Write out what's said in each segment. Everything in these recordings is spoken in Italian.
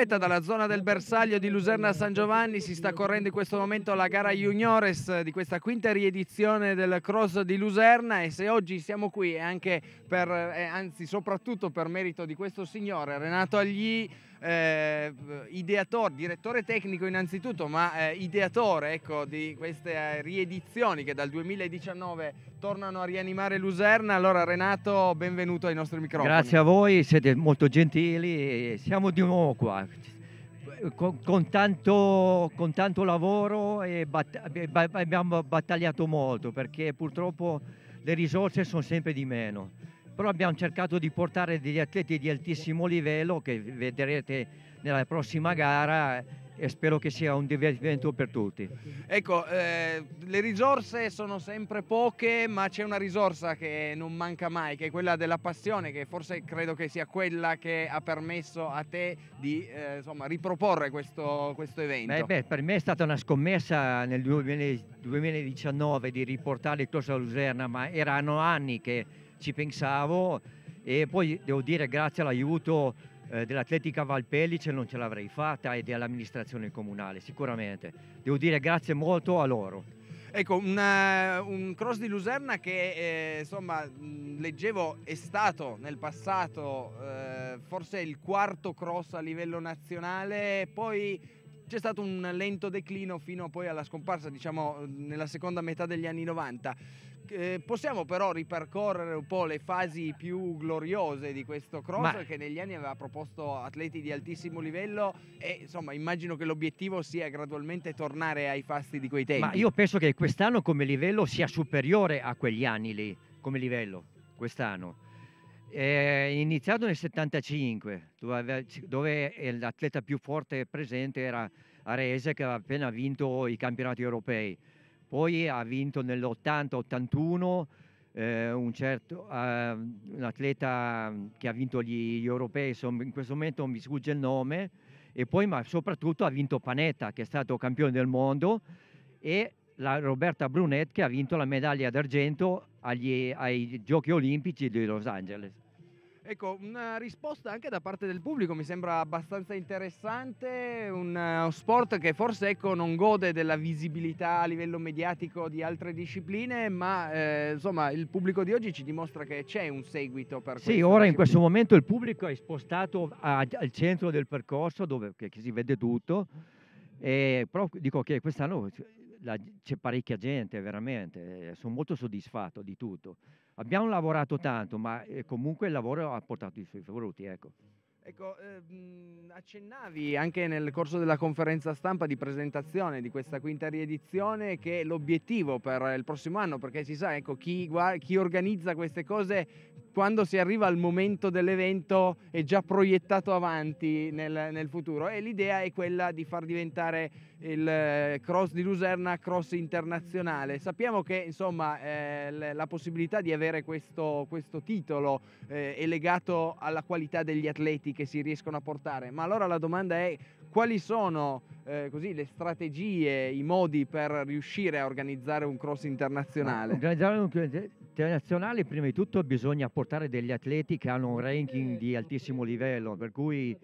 Aspetta, dalla zona del bersaglio di Luserna San Giovanni si sta correndo in questo momento la gara juniores di questa quinta riedizione del cross di Luserna e se oggi siamo qui è anche per, eh, anzi soprattutto per merito di questo signore, Renato Agli, eh, ideatore, direttore tecnico innanzitutto, ma eh, ideatore ecco, di queste eh, riedizioni che dal 2019 tornano a rianimare Luserna. Allora Renato, benvenuto ai nostri microfoni. Grazie a voi, siete molto gentili, siamo di nuovo qua. Con, con, tanto, con tanto, lavoro e batt abbiamo battagliato molto perché purtroppo le risorse sono sempre di meno però abbiamo cercato di portare degli atleti di altissimo livello che vedrete nella prossima gara e spero che sia un divertimento per tutti. Ecco, eh, le risorse sono sempre poche, ma c'è una risorsa che non manca mai, che è quella della passione, che forse credo che sia quella che ha permesso a te di eh, insomma, riproporre questo, questo evento. Beh, beh, per me è stata una scommessa nel 2019 di riportare il Closa Luserna, ma erano anni che ci pensavo e poi devo dire grazie all'aiuto eh, dell'Atletica Valpellice non ce l'avrei fatta e dell'amministrazione comunale sicuramente. Devo dire grazie molto a loro. Ecco, una, eh, un cross di Luserna che eh, insomma leggevo è stato nel passato eh, forse il quarto cross a livello nazionale, poi c'è stato un lento declino fino poi alla scomparsa, diciamo nella seconda metà degli anni 90. Eh, possiamo però ripercorrere un po' le fasi più gloriose di questo cross Ma... che negli anni aveva proposto atleti di altissimo livello e insomma immagino che l'obiettivo sia gradualmente tornare ai fasti di quei tempi. Ma io penso che quest'anno come livello sia superiore a quegli anni lì, come livello, quest'anno. È eh, iniziato nel 75, dove, dove l'atleta più forte presente era Arese che aveva appena vinto i campionati europei poi ha vinto nell'80-81 eh, un, certo, eh, un atleta che ha vinto gli, gli europei, in questo momento non mi sfugge il nome, e poi ma soprattutto ha vinto Panetta che è stato campione del mondo e la Roberta Brunet che ha vinto la medaglia d'argento agli, ai Giochi Olimpici di Los Angeles. Ecco, una risposta anche da parte del pubblico mi sembra abbastanza interessante, un uh, sport che forse ecco, non gode della visibilità a livello mediatico di altre discipline, ma eh, insomma il pubblico di oggi ci dimostra che c'è un seguito per questo. Sì, ora disciplina. in questo momento il pubblico è spostato a, al centro del percorso dove che, che si vede tutto, e, però dico che quest'anno la, c'è parecchia gente, veramente, eh, sono molto soddisfatto di tutto. Abbiamo lavorato tanto, ma eh, comunque il lavoro ha portato i suoi frutti, ecco. Ecco, ehm, accennavi anche nel corso della conferenza stampa di presentazione di questa quinta riedizione che l'obiettivo per il prossimo anno, perché si sa, ecco, chi, chi organizza queste cose quando si arriva al momento dell'evento è già proiettato avanti nel, nel futuro e l'idea è quella di far diventare il eh, cross di Luserna cross internazionale. Sappiamo che insomma, eh, la possibilità di avere questo, questo titolo eh, è legato alla qualità degli atleti che si riescono a portare, ma allora la domanda è quali sono eh, così, le strategie, i modi per riuscire a organizzare un cross internazionale? Organizzare un cross internazionale prima di tutto bisogna portare degli atleti che hanno un ranking di altissimo livello, per cui,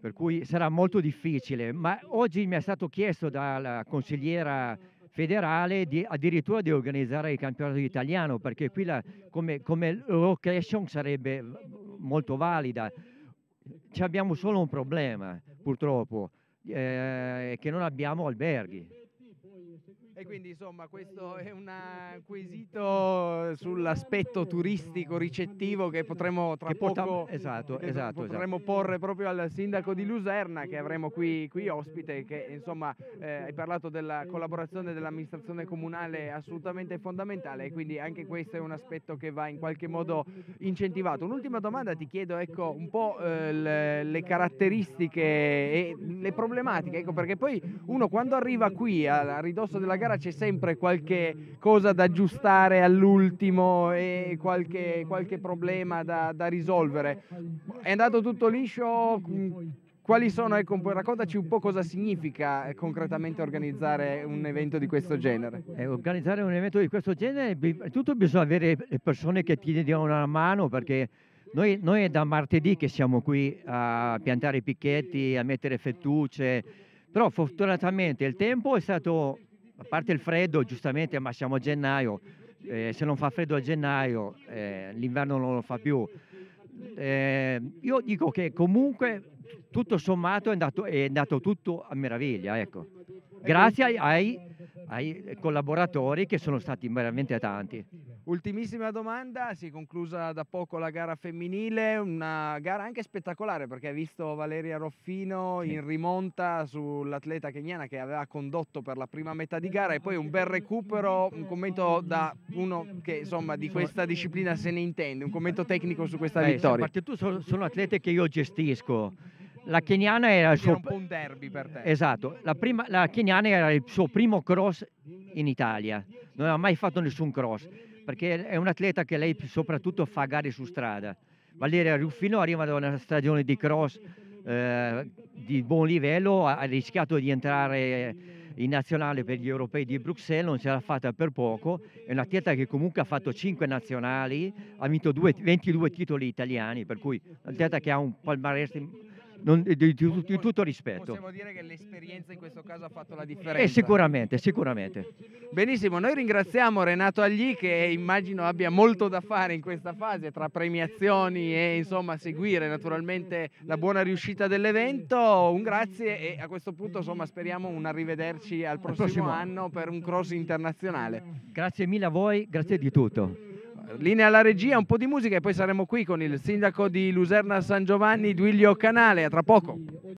per cui sarà molto difficile. Ma oggi mi è stato chiesto dalla consigliera federale di, addirittura di organizzare il campionato italiano perché qui la, come, come location sarebbe molto valida. Ci abbiamo solo un problema purtroppo, eh, che non abbiamo alberghi. E quindi insomma questo eh, è un eh, quesito eh, sull'aspetto turistico ricettivo che potremmo tra che poco, esatto, esatto, potremmo esatto. porre proprio al sindaco di Luserna che avremo qui, qui ospite che insomma eh, hai parlato della collaborazione dell'amministrazione comunale assolutamente fondamentale e quindi anche questo è un aspetto che va in qualche modo incentivato. Un'ultima domanda ti chiedo ecco un po' eh, le, le caratteristiche e le problematiche ecco perché poi uno quando arriva qui a, a ridosso corso della gara c'è sempre qualche cosa da aggiustare all'ultimo e qualche, qualche problema da, da, risolvere. È andato tutto liscio? Mm, quali sono, ecco, raccontaci un po' cosa significa eh, concretamente organizzare un evento di questo genere. Eh, organizzare un evento di questo genere, tutto bisogna avere le persone che ti diano una mano perché noi, noi, è da martedì che siamo qui a piantare i picchetti, a mettere fettucce, però fortunatamente il tempo è stato a parte il freddo, giustamente, ma siamo a gennaio, eh, se non fa freddo a gennaio, eh, l'inverno non lo fa più. Eh, io dico che comunque tutto sommato è andato, è andato tutto a meraviglia, ecco. grazie ai, ai collaboratori che sono stati veramente tanti. Ultimissima domanda, si è conclusa da poco la gara femminile, una gara anche spettacolare perché hai visto Valeria Roffino in rimonta sull'atleta keniana che aveva condotto per la prima metà di gara e poi un bel recupero, un commento da uno che insomma di questa disciplina se ne intende, un commento tecnico su questa Beh, vittoria. A parte tu sono, sono atlete che io gestisco, la keniana era il suo... Era un un derby per te. Esatto, la, prima, la keniana era il suo primo cross in Italia, non aveva mai fatto nessun cross perché è un atleta che lei soprattutto fa gare su strada. Valeria Ruffino arriva da una stagione di cross eh, di buon livello, ha rischiato di entrare in nazionale per gli europei di Bruxelles, non ce l'ha fatta per poco, è una atleta che comunque ha fatto 5 nazionali, ha vinto due, 22 titoli italiani, per cui è un'atleta che ha un palmarès di, di, di, di, tutto rispetto. Possiamo dire che l'esperienza in questo caso ha fatto la eh, differenza. Eh, sicuramente, sicuramente. Benissimo, noi ringraziamo Renato Agli che immagino abbia molto da fare in questa fase tra premiazioni e insomma seguire naturalmente la buona riuscita dell'evento. Un grazie e a questo punto insomma speriamo un arrivederci al prossimo, prossimo, anno per un cross internazionale. Grazie mille a voi, grazie di tutto. Linea alla regia, un po' di musica e poi saremo qui con il sindaco di Luserna San Giovanni, Duilio Canale. A tra poco.